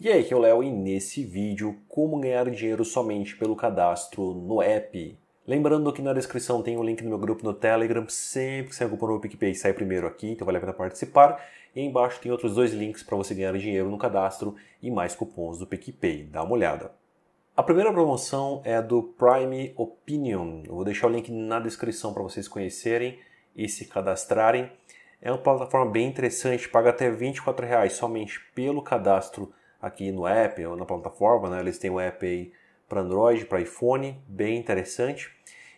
E aí, que é o Léo e nesse vídeo, como ganhar dinheiro somente pelo cadastro no app. Lembrando que na descrição tem o um link do meu grupo no Telegram, sempre que você acompanha o PicPay sai primeiro aqui, então vale a pena participar. E aí embaixo tem outros dois links para você ganhar dinheiro no cadastro e mais cupons do PicPay, dá uma olhada. A primeira promoção é do Prime Opinion, eu vou deixar o link na descrição para vocês conhecerem e se cadastrarem. É uma plataforma bem interessante, paga até R$ 24 somente pelo cadastro aqui no app ou na plataforma, né? Eles têm um app aí para Android, para iPhone, bem interessante.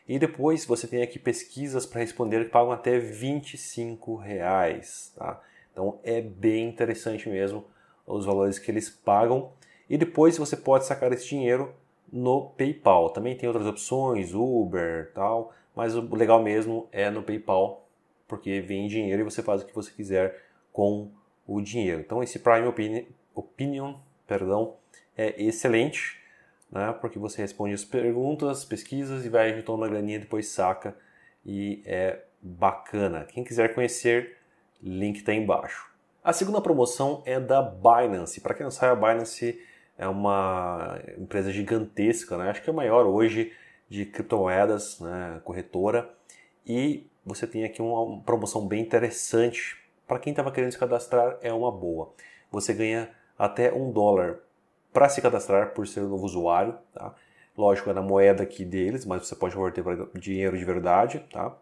E depois você tem aqui pesquisas para responder que pagam até 25 reais, tá? Então é bem interessante mesmo os valores que eles pagam. E depois você pode sacar esse dinheiro no PayPal. Também tem outras opções, Uber, tal, mas o legal mesmo é no PayPal, porque vem dinheiro e você faz o que você quiser com o dinheiro. Então esse Prime Opinion opinion, perdão, é excelente, né? Porque você responde as perguntas, pesquisas e vai juntando uma graninha, depois saca e é bacana. Quem quiser conhecer, link está embaixo. A segunda promoção é da Binance. Para quem não sabe, a Binance é uma empresa gigantesca, né? Acho que é a maior hoje de criptomoedas, né? corretora. E você tem aqui uma promoção bem interessante. Para quem estava querendo se cadastrar, é uma boa. Você ganha até um dólar para se cadastrar por ser um novo usuário. Tá? Lógico, é na moeda aqui deles, mas você pode converter para dinheiro de verdade. Tá?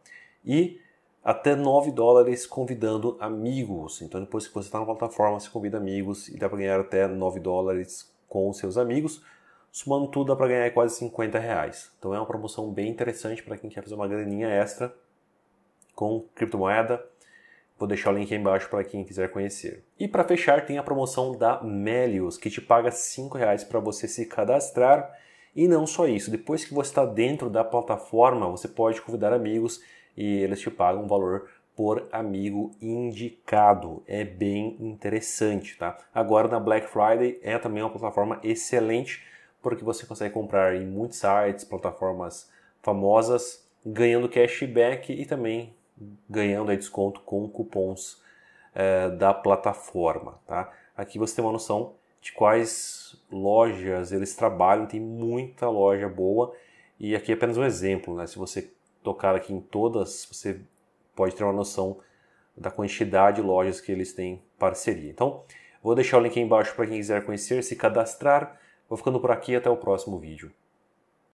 E até 9 dólares convidando amigos. Então, depois que você está na plataforma, você convida amigos e dá para ganhar até 9 dólares com seus amigos. Somando tudo, dá para ganhar quase 50 reais. Então, é uma promoção bem interessante para quem quer fazer uma graninha extra com criptomoeda Vou deixar o link aí embaixo para quem quiser conhecer. E para fechar, tem a promoção da Melius, que te paga R$ 5,00 para você se cadastrar. E não só isso, depois que você está dentro da plataforma, você pode convidar amigos e eles te pagam um valor por amigo indicado. É bem interessante, tá? Agora na Black Friday é também uma plataforma excelente, porque você consegue comprar em muitos sites, plataformas famosas, ganhando cashback e também ganhando desconto com cupons é, da plataforma. Tá? Aqui você tem uma noção de quais lojas eles trabalham, tem muita loja boa e aqui é apenas um exemplo. Né? Se você tocar aqui em todas, você pode ter uma noção da quantidade de lojas que eles têm parceria. Então, vou deixar o link aí embaixo para quem quiser conhecer, se cadastrar. Vou ficando por aqui, até o próximo vídeo.